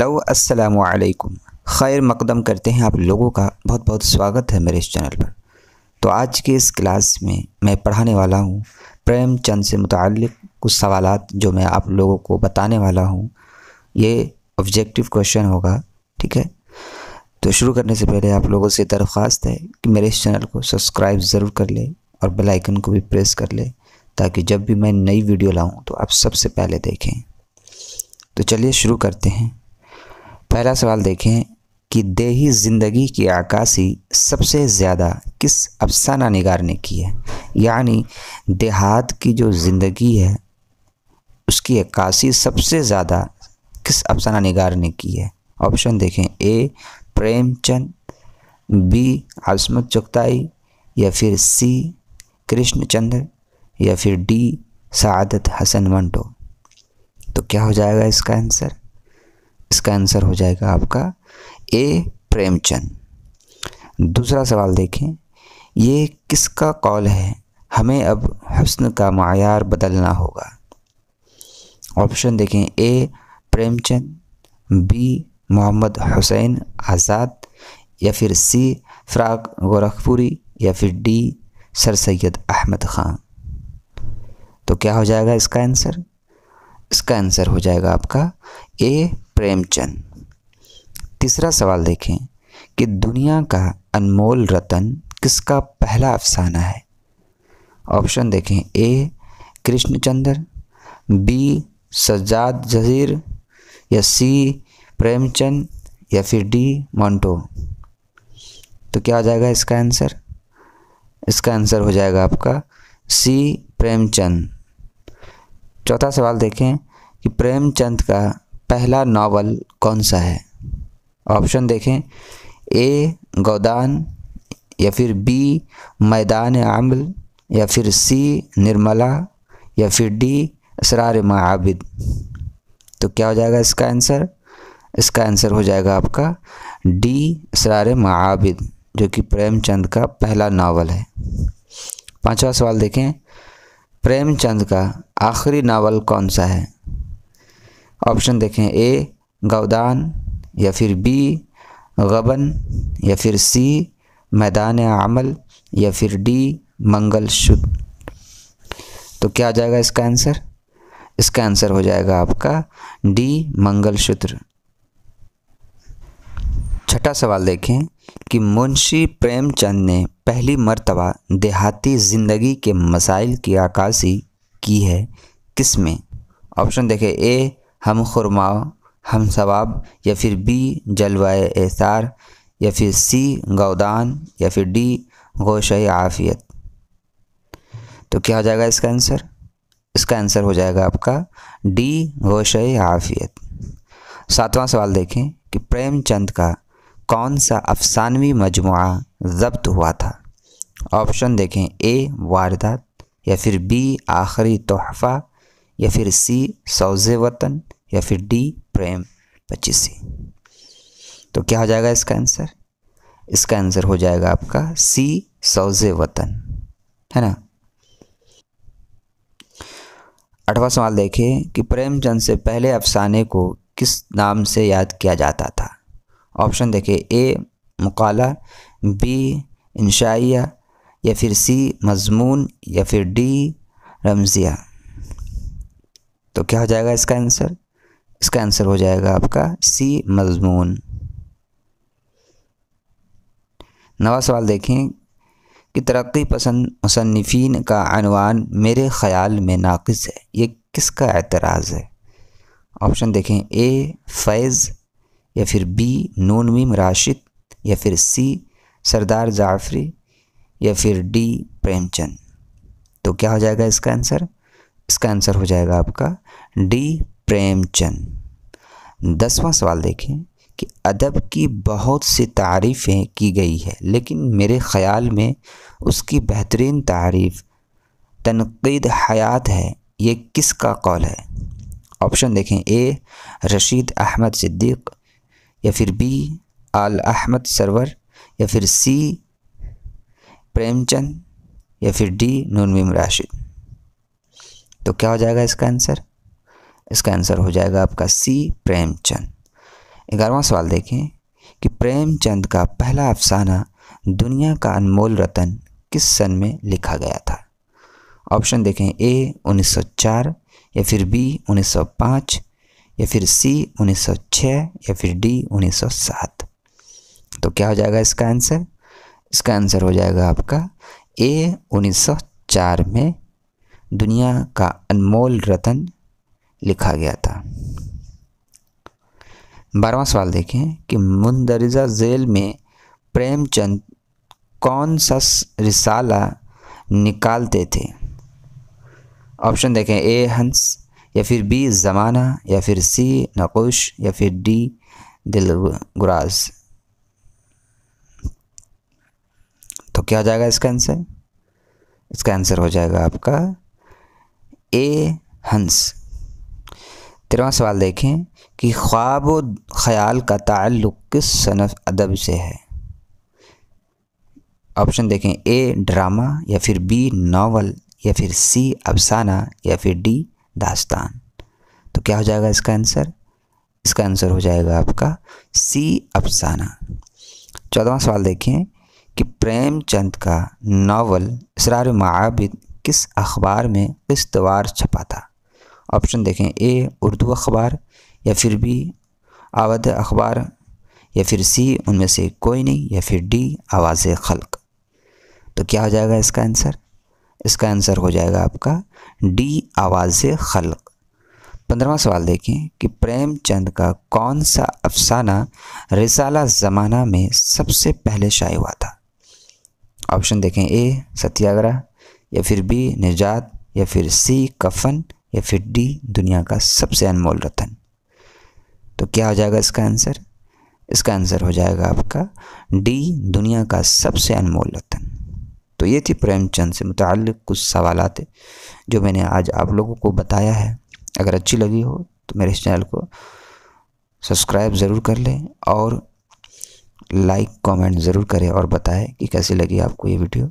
तो असलकुम खैर मकदम करते हैं आप लोगों का बहुत बहुत स्वागत है मेरे इस चैनल पर तो आज के इस क्लास में मैं पढ़ाने वाला हूँ प्रेम चंद से मुतक़ कुछ सवाल जो मैं आप लोगों को बताने वाला हूँ ये ऑब्जेक्टिव क्वेश्चन होगा ठीक है तो शुरू करने से पहले आप लोगों से दरख्वास्त है कि मेरे इस चैनल को सब्सक्राइब ज़रूर कर ले और बेल आइकन को भी प्रेस कर ले ताकि जब भी मैं नई वीडियो लाऊं तो आप सबसे पहले देखें तो चलिए शुरू करते हैं पहला सवाल देखें कि देही ज़िंदगी की आकाशी सबसे ज़्यादा किस अफसाना निगार ने की है यानी देहात की जो ज़िंदगी है उसकी अक्कासी सबसे ज़्यादा किस अफसाना निगार ने की है ऑप्शन देखें ए प्रेमचंद बी आसमत चुगताई या फिर सी कृष्णचंद्र या फिर डी सादत हसन मंटो तो क्या हो जाएगा इसका आंसर इसका आंसर हो जाएगा आपका ए प्रेमचंद दूसरा सवाल देखें ये किसका कॉल है हमें अब हसन का मैार बदलना होगा ऑप्शन देखें ए प्रेमचंद बी मोहम्मद हुसैन आज़ाद या फिर सी फ़राग गोरखपुरी या फिर डी सर सैद अहमद ख़ान तो क्या हो जाएगा इसका आंसर इसका आंसर हो जाएगा आपका ए प्रेमचंद तीसरा सवाल देखें कि दुनिया का अनमोल रतन किसका पहला अफसाना है ऑप्शन देखें ए कृष्णचंद्र बी सज्जाद जजीर या सी प्रेमचंद या फिर डी मोंटो तो क्या आ जाएगा इसका आंसर इसका आंसर हो जाएगा आपका सी प्रेमचंद चौथा सवाल देखें कि प्रेमचंद का पहला नावल कौन सा है ऑप्शन देखें ए गोदान या फिर बी मैदान आमल या फिर सी निर्मला या फिर डी असरार माबिद तो क्या हो जाएगा इसका आंसर इसका आंसर हो जाएगा आपका डी असरार माबिद जो कि प्रेमचंद का पहला नावल है पांचवा सवाल देखें प्रेमचंद का आखिरी नावल कौन सा है ऑप्शन देखें ए गौदान या फिर बी गबन या फिर सी मैदान अमल या फिर डी मंगल शुद्ध तो क्या आ जाएगा इसका आंसर इसका आंसर हो जाएगा आपका डी मंगल सूत्र छठा सवाल देखें कि मुंशी प्रेमचंद ने पहली मर्तबा देहाती ज़िंदगी के मसाइल की आकाशी की है किस में ऑप्शन देखें ए हम खुरमा हम सवाब या फिर बी जलवाए एसार या फिर सी गौदान या फिर डी गोश आफ़ियत तो क्या हो जाएगा इसका आंसर इसका आंसर हो जाएगा आपका डी गोश आफ़ियत सातवां सवाल देखें कि प्रेमचंद का कौन सा अफसानवी मजमु जब्त हुआ था ऑप्शन देखें ए वारदात या फिर बी आखिरी तोहफ़ा या फिर सी सौजे वतन या फिर डी प्रेम पच्चीसी तो क्या हो जाएगा इसका आंसर इसका आंसर हो जाएगा आपका सी सौजे वतन है ना अठवा सवाल देखें कि प्रेमचंद से पहले अफसाने को किस नाम से याद किया जाता था ऑप्शन देखें ए मकाला बी इंशाइया या फिर सी मजमून या फिर डी रमज़िया तो क्या हो जाएगा इसका आंसर इसका आंसर हो जाएगा आपका सी मजमून नवा सवाल देखें कि तरक्की पसंद मुसनफिन का अनवान मेरे ख़्याल में नाकस है ये किसका एतराज़ है ऑप्शन देखें ए फैज़ या फिर बी नून मीम राशिद या फिर सी सरदार जाफरी या फिर डी प्रेमचंद तो क्या हो जाएगा इसका आंसर इसका आंसर हो जाएगा आपका डी प्रेमचंद दसवां सवाल देखें कि अदब की बहुत सी तारीफ़ें की गई है लेकिन मेरे ख़्याल में उसकी बेहतरीन तारीफ़ तनकीद हयात है ये किसका कौल है ऑप्शन देखें ए रशीद अहमद सिद्दीक या फिर बी आल अहमद सरवर या फिर सी प्रेमचंद या फिर डी नूनवीम राशिद तो क्या हो जाएगा इसका आंसर इसका आंसर हो जाएगा आपका सी प्रेमचंद ग्यारहवा सवाल देखें कि प्रेमचंद का पहला अफसाना दुनिया का अनमोल रतन किस सन में लिखा गया था ऑप्शन देखें ए 1904 या फिर बी 1905 या फिर सी 1906 या फिर डी 1907 तो क्या हो जाएगा इसका आंसर इसका आंसर हो जाएगा आपका ए 1904 में दुनिया का अनमोल रतन लिखा गया था बारवा सवाल देखें कि मुंदरजा जेल में प्रेमचंद कौन सा रिसाला निकालते थे ऑप्शन देखें ए हंस या फिर बी ज़माना या फिर सी नकोश या फिर डी दिल गुराज तो क्या हो जाएगा इसका आंसर इसका आंसर हो जाएगा आपका ए हंस तेरवा सवाल देखें कि ख्वाब व ख्याल का ताल्लुक़ किस सनफ अदब से है ऑप्शन देखें ए ड्रामा या फिर बी नावल या फिर सी अफसाना या फिर डी दास्तान तो क्या हो जाएगा इसका आंसर इसका आंसर हो जाएगा आपका सी अफसाना चौदहवा सवाल देखें कि प्रेमचंद का नावल इसरार माबिद किस अखबार में किस छपा था ऑप्शन देखें ए उर्दू अखबार या फिर बी आवद अखबार या फिर सी उनमें से कोई नहीं या फिर डी आवाज़ खलक़ तो क्या हो जाएगा इसका आंसर इसका आंसर हो जाएगा आपका डी आवाज़ खलक पंद्रवा सवाल देखें कि प्रेमचंद का कौन सा अफसाना रिसाला ज़माना में सबसे पहले शाये हुआ था ऑप्शन देखें ए सत्याग्रह या फिर बी निजात या फिर सी कफन या फिर डी दुनिया का सबसे अनमोल रतन तो क्या हो जाएगा इसका आंसर इसका आंसर हो जाएगा आपका डी दुनिया का सबसे अनमोल रतन तो ये थी प्रेमचंद से मुतल कुछ आते जो मैंने आज आप लोगों को बताया है अगर अच्छी लगी हो तो मेरे इस चैनल को सब्सक्राइब ज़रूर कर लें और लाइक कमेंट ज़रूर करें और बताएं कि कैसी लगी आपको ये वीडियो